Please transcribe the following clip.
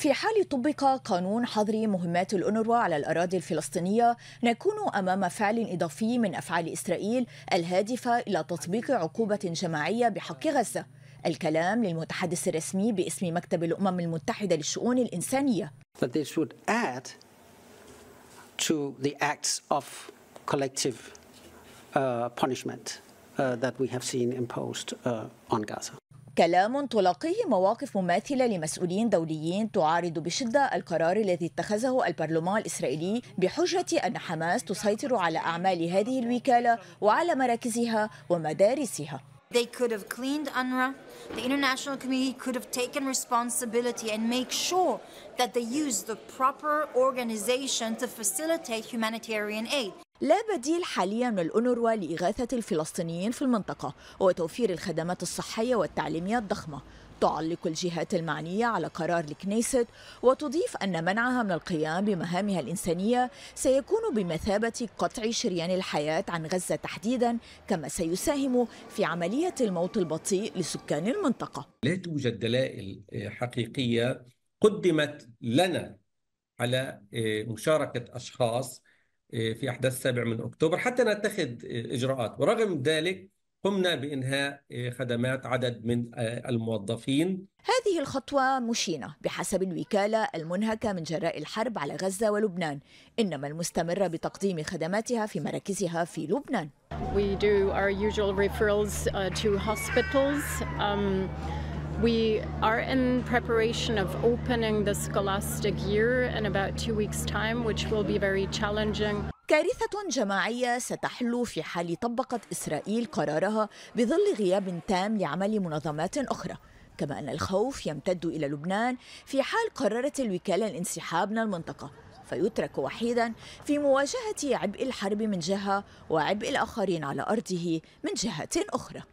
في حال طبق قانون حظر مهمات الأونروا على الأراضي الفلسطينية نكون أمام فعل إضافي من أفعال إسرائيل الهادفة إلى تطبيق عقوبة جماعية بحق غزة الكلام للمتحدث الرسمي باسم مكتب الأمم المتحدة للشؤون الإنسانية But this would add to the acts of collective uh, punishment uh, that we have seen imposed uh, on Gaza. كلام تلقيه مواقف مماثله لمسؤولين دوليين تعارض بشده القرار الذي اتخذه البرلمان الاسرائيلي بحجه ان حماس تسيطر على اعمال هذه الوكاله وعلى مراكزها ومدارسها. They could have cleaned UNRWA. The international community could have taken responsibility and make sure that they use the proper organization to facilitate humanitarian aid. لا بديل حاليا من الأنروا لإغاثة الفلسطينيين في المنطقة وتوفير الخدمات الصحية والتعليمية الضخمة تعلق الجهات المعنية على قرار الكنيست وتضيف أن منعها من القيام بمهامها الإنسانية سيكون بمثابة قطع شريان الحياة عن غزة تحديدا كما سيساهم في عملية الموت البطيء لسكان المنطقة لا توجد دلائل حقيقية قدمت لنا على آه، مشاركة أشخاص آه، في أحداث السابع من أكتوبر حتى نتخذ آه، إجراءات ورغم ذلك قمنا بإنهاء آه، خدمات عدد من الموظفين هذه الخطوة مشينة بحسب الوكالة المنهكة من جراء الحرب على غزة ولبنان إنما المستمرة بتقديم خدماتها في مراكزها في لبنان We do our usual referrals uh, to hospitals. Um... We are in preparation of opening the scholastic year in about two weeks' time, which will be very challenging. كارثة جماعية ستحل في حال طبقت إسرائيل قرارها بظل غياب تام لعمل منظمات أخرى كما أن الخوف يمتد إلى لبنان في حال قررت الوكالة الانسحاب من المنطقة فيترك وحيدا في مواجهة عبء الحرب من جهة وعبء الآخرين على أرضه من جهة أخرى